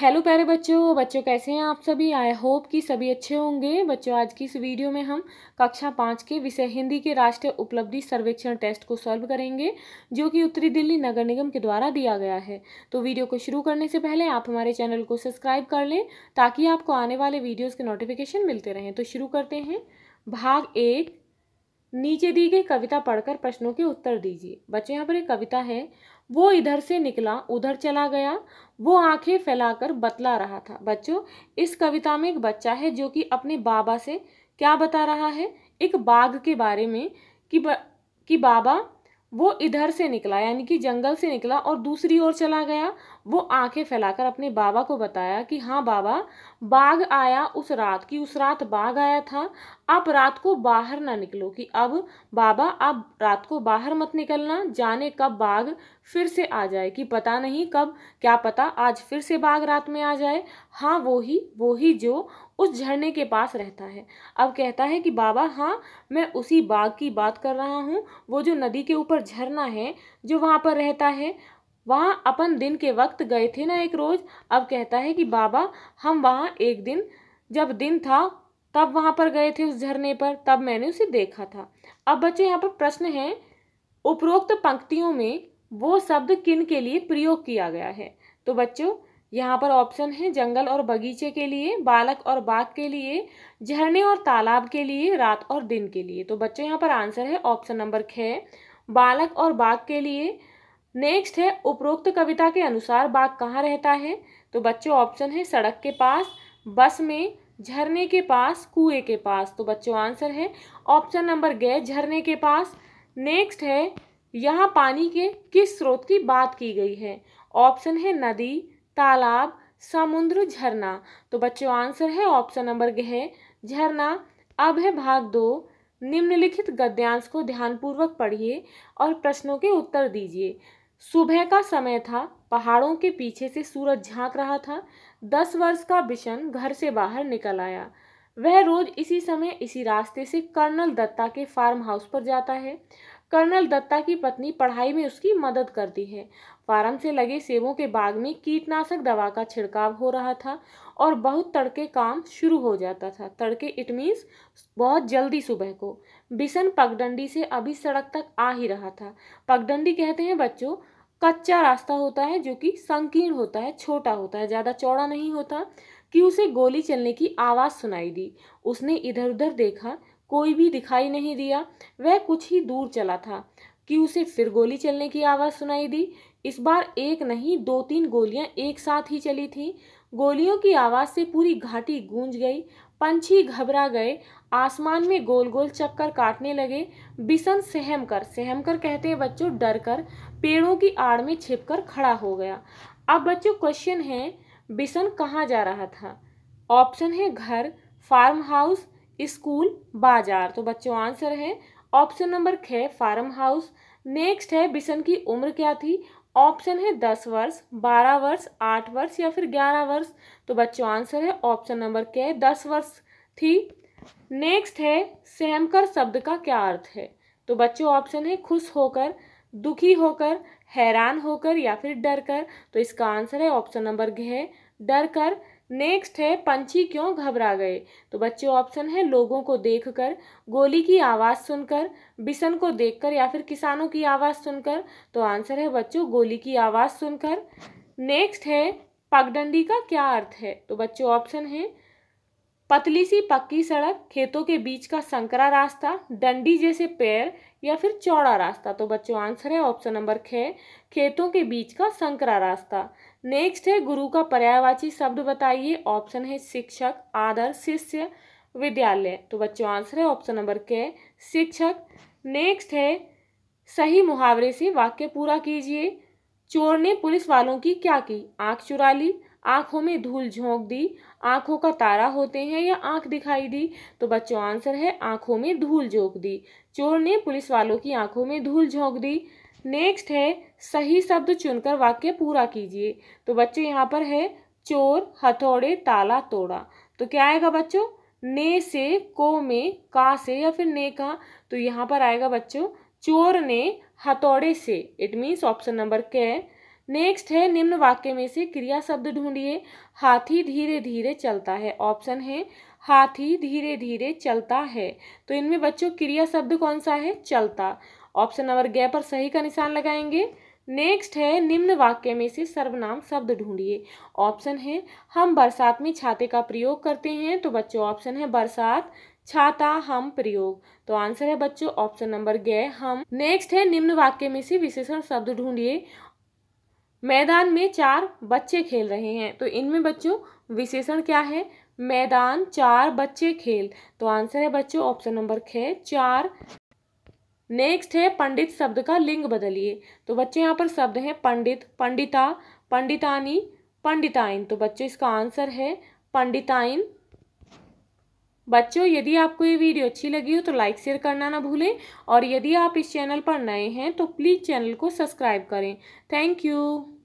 hello प्यारे बच्चों बच्चों कैसे हैं आप सभी आई होप कि सभी अच्छे होंगे बच्चों आज की इस वीडियो में हम कक्षा पाँच के विषय हिंदी के राष्ट्रीय उपलब्धि सर्वेक्षण टेस्ट को सॉल्व करेंगे जो कि उत्तरी दिल्ली नगर निगम के द्वारा दिया गया है तो वीडियो को शुरू करने से पहले आप हमारे चैनल को सब्सक्राइब कर लें ताकि आपको आने वाले वीडियोज़ के नोटिफिकेशन मिलते रहें तो शुरू करते हैं भाग एक नीचे दी गई कविता पढ़कर प्रश्नों के उत्तर दीजिए बच्चों यहाँ पर एक कविता है वो इधर से निकला उधर चला गया वो आंखें फैलाकर बतला रहा था बच्चों इस कविता में एक बच्चा है जो कि अपने बाबा से क्या बता रहा है एक बाघ के बारे में कि ब, कि बाबा वो इधर से निकला यानी कि जंगल से निकला और दूसरी ओर चला गया वो आंखें फैलाकर अपने बाबा को बताया कि हाँ बाबा बाघ आया उस रात की उस रात बाघ आया था आप रात को बाहर ना निकलो कि अब बाबा आप रात को बाहर मत निकलना जाने कब बाघ फिर से आ जाए कि पता नहीं कब क्या पता आज फिर से बाघ रात में आ जाए हाँ वो ही वो ही जो उस झरने के पास रहता है अब कहता है कि बाबा हाँ मैं उसी बाग की बात कर रहा हूँ वो जो नदी के ऊपर झरना है जो वहाँ पर रहता है वहाँ अपन दिन के वक्त गए थे ना एक रोज़ अब कहता है कि बाबा हम वहाँ एक दिन जब दिन था तब वहाँ पर गए थे उस झरने पर तब मैंने उसे देखा था अब बच्चे यहाँ पर प्रश्न है उपरोक्त पंक्तियों में वो शब्द किन के लिए प्रयोग किया गया है तो बच्चों यहाँ पर ऑप्शन है जंगल और बगीचे के लिए बालक और बाग के लिए झरने और तालाब के लिए रात और दिन के लिए तो बच्चों यहाँ पर आंसर है ऑप्शन नंबर ख बालक और बाग के लिए नेक्स्ट है उपरोक्त कविता के अनुसार बाघ कहाँ रहता है तो बच्चों ऑप्शन है सड़क के पास बस में झरने के पास कुएं के पास तो बच्चों आंसर है ऑप्शन नंबर गए झरने के पास नेक्स्ट है यहाँ पानी के किस स्रोत की बात की गई है ऑप्शन है नदी तालाब समुद्र झरना तो बच्चों आंसर है ऑप्शन नंबर गह झरना अब है भाग दो निम्नलिखित गद्यांश को ध्यानपूर्वक पढ़िए और प्रश्नों के उत्तर दीजिए सुबह का समय था पहाड़ों के पीछे से सूरज झांक रहा था दस वर्ष का बिशन घर से बाहर निकल आया वह रोज इसी समय इसी रास्ते से कर्नल दत्ता के फार्म हाउस पर जाता है कर्नल दत्ता की पत्नी पढ़ाई में उसकी मदद करती है फार्म से लगे सेबों के बाग में कीटनाशक दवा का छिड़काव हो रहा था और बहुत तड़के काम शुरू हो जाता था तड़के इट मीन्स बहुत जल्दी सुबह को बिशन पगडंडी से अभी सड़क तक आ ही रहा था पगडंडी कहते हैं बच्चों कच्चा रास्ता होता है जो कि संकीर्ण होता है छोटा होता है ज़्यादा चौड़ा नहीं होता कि उसे गोली चलने की आवाज़ सुनाई दी उसने इधर उधर देखा कोई भी दिखाई नहीं दिया वह कुछ ही दूर चला था कि उसे फिर गोली चलने की आवाज़ सुनाई दी इस बार एक नहीं दो तीन गोलियां एक साथ ही चली थीं गोलियों की आवाज़ से पूरी घाटी गूंज गई पंछी घबरा गए आसमान में गोल गोल चक्कर काटने लगे बिसन सहम कर सहम कर कहते हैं बच्चों डर कर पेड़ों की आड़ में कर खड़ा हो गया अब बच्चों क्वेश्चन है बिसन कहाँ जा रहा था ऑप्शन है घर फार्म हाउस स्कूल बाजार तो बच्चों आंसर है ऑप्शन नंबर छः फार्म हाउस नेक्स्ट है बिशन की उम्र क्या थी ऑप्शन है दस वर्ष बारह वर्ष आठ वर्ष या फिर ग्यारह वर्ष तो बच्चों आंसर है ऑप्शन नंबर के दस वर्ष थी नेक्स्ट है सहमकर शब्द का क्या अर्थ है तो बच्चों ऑप्शन है खुश होकर दुखी होकर हैरान होकर या फिर डर कर तो इसका आंसर है ऑप्शन नंबर घ डर कर नेक्स्ट है पंछी क्यों घबरा गए तो बच्चे ऑप्शन है लोगों को देखकर गोली की आवाज़ सुनकर बिसन को देखकर या फिर किसानों की आवाज़ सुनकर तो आंसर है बच्चों गोली की आवाज़ सुनकर नेक्स्ट है पगडंडी का क्या अर्थ है तो बच्चों ऑप्शन है पतली सी पक्की सड़क खेतों के बीच का संकरा रास्ता डंडी जैसे पैर या फिर चौड़ा रास्ता तो बच्चों आंसर है ऑप्शन नंबर खे खेतों के बीच का संकरा रास्ता नेक्स्ट है गुरु का पर्यायवाची शब्द बताइए ऑप्शन है शिक्षक आदर शिष्य विद्यालय तो बच्चों आंसर है ऑप्शन नंबर के शिक्षक नेक्स्ट है सही मुहावरे से वाक्य पूरा कीजिए चोर ने पुलिस वालों की क्या की आंख चुरा ली आंखों में धूल झोंक दी आंखों का तारा होते हैं या आंख दिखाई दी तो बच्चों आंसर है आंखों में धूल झोंक दी चोर ने पुलिस वालों की आंखों में धूल झोंक दी नेक्स्ट है सही शब्द चुनकर वाक्य पूरा कीजिए तो बच्चों यहाँ पर है चोर हथौड़े ताला तोड़ा तो क्या आएगा बच्चों ने से को में का से या फिर ने का तो यहाँ पर आएगा बच्चों चोर ने हथौड़े से इट मीन्स ऑप्शन नंबर के नेक्स्ट है निम्न वाक्य में से क्रिया शब्द ढूंढिए हाथी धीरे धीरे चलता है ऑप्शन है हाथी धीरे धीरे चलता है तो इनमें बच्चों क्रिया शब्द कौन सा है चलता ऑप्शन नंबर गे पर सही का निशान लगाएंगे नेक्स्ट है निम्न वाक्य में से सर्वनाम शब्द ढूंढिए ऑप्शन है हम बरसात में छाते का प्रयोग करते हैं तो बच्चों ऑप्शन है बरसात छाता हम प्रयोग तो आंसर है बच्चों ऑप्शन नंबर गे हम नेक्स्ट है निम्न वाक्य में से विशेषण शब्द ढूंढिए मैदान में चार बच्चे खेल रहे हैं तो इनमें बच्चों विशेषण क्या है मैदान चार बच्चे खेल तो आंसर है बच्चों ऑप्शन नंबर खे चार नेक्स्ट है पंडित शब्द का लिंग बदलिए तो बच्चे यहाँ पर शब्द हैं पंडित पंडिता पंडितानी पंडिताइन तो बच्चों इसका आंसर है पंडिताइन बच्चों यदि आपको ये वीडियो अच्छी लगी हो तो लाइक शेयर करना ना भूलें और यदि आप इस चैनल पर नए हैं तो प्लीज़ चैनल को सब्सक्राइब करें थैंक यू